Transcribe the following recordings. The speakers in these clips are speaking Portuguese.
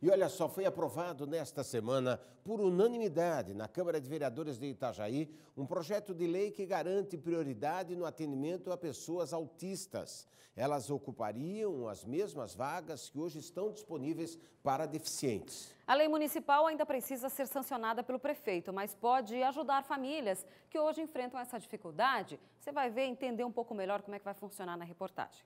E olha só, foi aprovado nesta semana, por unanimidade, na Câmara de Vereadores de Itajaí, um projeto de lei que garante prioridade no atendimento a pessoas autistas. Elas ocupariam as mesmas vagas que hoje estão disponíveis para deficientes. A lei municipal ainda precisa ser sancionada pelo prefeito, mas pode ajudar famílias que hoje enfrentam essa dificuldade. Você vai ver, entender um pouco melhor como é que vai funcionar na reportagem.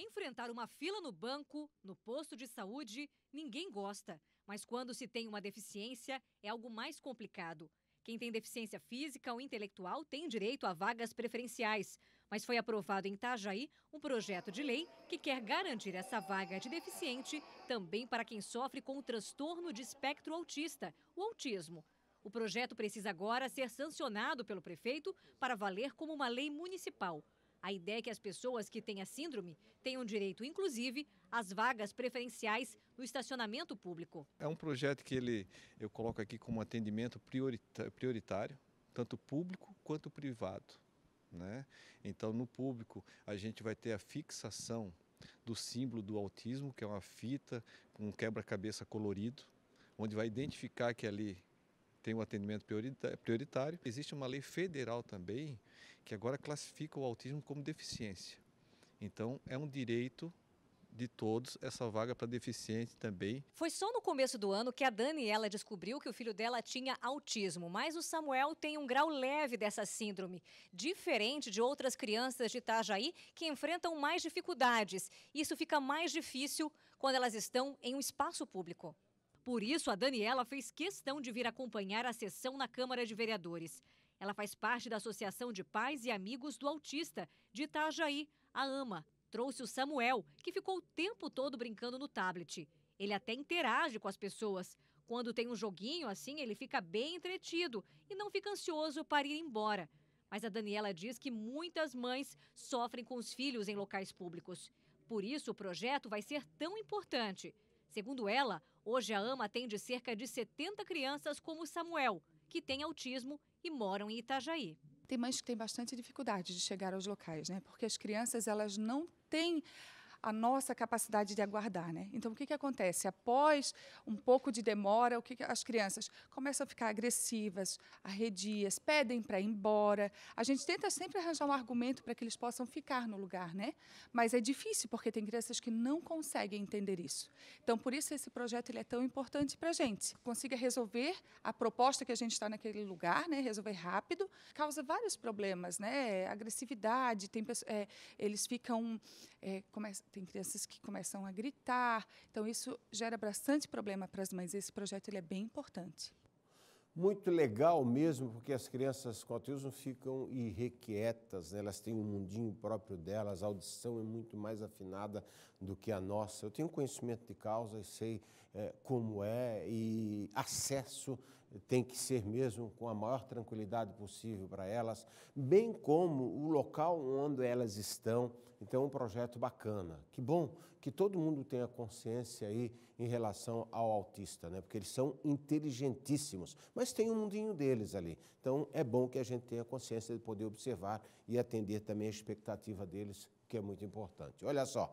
Enfrentar uma fila no banco, no posto de saúde, ninguém gosta. Mas quando se tem uma deficiência, é algo mais complicado. Quem tem deficiência física ou intelectual tem direito a vagas preferenciais. Mas foi aprovado em Itajaí um projeto de lei que quer garantir essa vaga de deficiente também para quem sofre com o transtorno de espectro autista, o autismo. O projeto precisa agora ser sancionado pelo prefeito para valer como uma lei municipal. A ideia é que as pessoas que têm a síndrome tenham direito, inclusive, às vagas preferenciais no estacionamento público. É um projeto que ele, eu coloco aqui como atendimento prioritário, tanto público quanto privado. Né? Então, no público, a gente vai ter a fixação do símbolo do autismo, que é uma fita com um quebra-cabeça colorido, onde vai identificar que ali tem o um atendimento prioritário. Existe uma lei federal também que agora classifica o autismo como deficiência. Então, é um direito de todos essa vaga para deficiente também. Foi só no começo do ano que a Daniela descobriu que o filho dela tinha autismo, mas o Samuel tem um grau leve dessa síndrome, diferente de outras crianças de Itajaí que enfrentam mais dificuldades. Isso fica mais difícil quando elas estão em um espaço público. Por isso, a Daniela fez questão de vir acompanhar a sessão na Câmara de Vereadores. Ela faz parte da Associação de Pais e Amigos do Autista, de Itajaí, a AMA. Trouxe o Samuel, que ficou o tempo todo brincando no tablet. Ele até interage com as pessoas. Quando tem um joguinho assim, ele fica bem entretido e não fica ansioso para ir embora. Mas a Daniela diz que muitas mães sofrem com os filhos em locais públicos. Por isso, o projeto vai ser tão importante. Segundo ela, hoje a AMA atende cerca de 70 crianças como Samuel, que tem autismo e moram em Itajaí. Tem mães que têm bastante dificuldade de chegar aos locais, né? Porque as crianças elas não têm a nossa capacidade de aguardar. Né? Então, o que, que acontece? Após um pouco de demora, o que, que as crianças começam a ficar agressivas, arredias, pedem para ir embora. A gente tenta sempre arranjar um argumento para que eles possam ficar no lugar, né? mas é difícil porque tem crianças que não conseguem entender isso. Então, por isso esse projeto ele é tão importante para a gente. Consiga resolver a proposta que a gente está naquele lugar, né? resolver rápido, causa vários problemas, né? agressividade, tem, é, eles ficam... É, tem crianças que começam a gritar. Então isso gera bastante problema para as mães. Esse projeto ele é bem importante. Muito legal mesmo, porque as crianças com autismo ficam irrequietas, né? elas têm um mundinho próprio delas, a audição é muito mais afinada do que a nossa. Eu tenho conhecimento de causa e sei é, como é, e acesso tem que ser mesmo com a maior tranquilidade possível para elas, bem como o local onde elas estão. Então, é um projeto bacana. Que bom que todo mundo tenha consciência aí em relação ao autista, né? Porque eles são inteligentíssimos, mas tem um mundinho deles ali. Então, é bom que a gente tenha consciência de poder observar e atender também a expectativa deles, que é muito importante. Olha só,